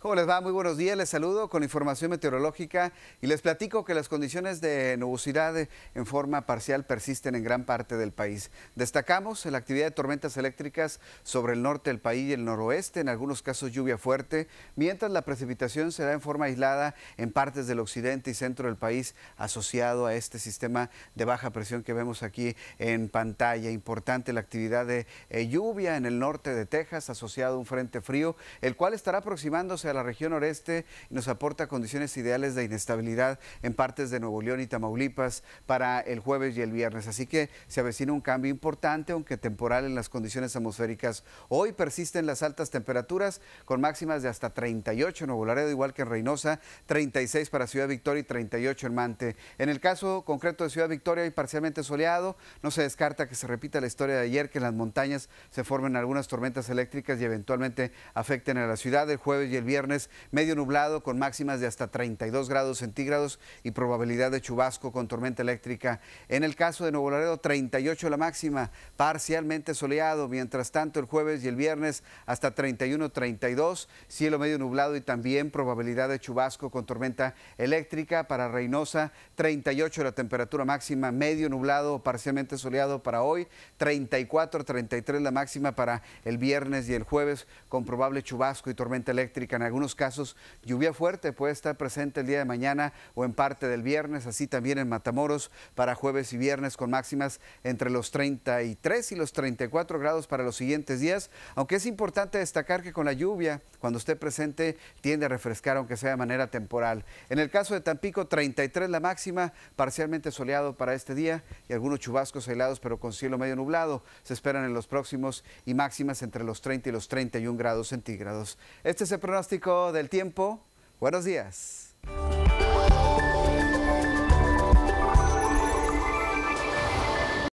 ¿Cómo les va? Muy buenos días. Les saludo con información meteorológica y les platico que las condiciones de nubosidad en forma parcial persisten en gran parte del país. Destacamos la actividad de tormentas eléctricas sobre el norte del país y el noroeste, en algunos casos lluvia fuerte, mientras la precipitación se da en forma aislada en partes del occidente y centro del país asociado a este sistema de baja presión que vemos aquí en pantalla. Importante la actividad de eh, lluvia en el norte de Texas asociado a un frente frío, el cual estará aproximándose a la región noreste y nos aporta condiciones ideales de inestabilidad en partes de Nuevo León y Tamaulipas para el jueves y el viernes. Así que se avecina un cambio importante, aunque temporal, en las condiciones atmosféricas. Hoy persisten las altas temperaturas con máximas de hasta 38 en Nuevo Laredo, igual que en Reynosa, 36 para Ciudad Victoria y 38 en Mante. En el caso concreto de Ciudad Victoria y parcialmente soleado, no se descarta que se repita la historia de ayer, que en las montañas se formen algunas tormentas eléctricas y eventualmente afecten a la ciudad el jueves y el viernes viernes, medio nublado con máximas de hasta 32 grados centígrados y probabilidad de chubasco con tormenta eléctrica. En el caso de Nuevo Laredo, 38 la máxima, parcialmente soleado. Mientras tanto, el jueves y el viernes hasta 31, 32, cielo medio nublado y también probabilidad de chubasco con tormenta eléctrica. Para Reynosa, 38 la temperatura máxima, medio nublado parcialmente soleado para hoy, 34, 33 la máxima para el viernes y el jueves con probable chubasco y tormenta eléctrica en algunos casos lluvia fuerte puede estar presente el día de mañana o en parte del viernes, así también en Matamoros para jueves y viernes con máximas entre los 33 y los 34 grados para los siguientes días, aunque es importante destacar que con la lluvia, cuando esté presente, tiende a refrescar aunque sea de manera temporal. En el caso de Tampico, 33 la máxima, parcialmente soleado para este día y algunos chubascos aislados pero con cielo medio nublado se esperan en los próximos y máximas entre los 30 y los 31 grados centígrados. Este es el pronóstico del tiempo. Buenos días.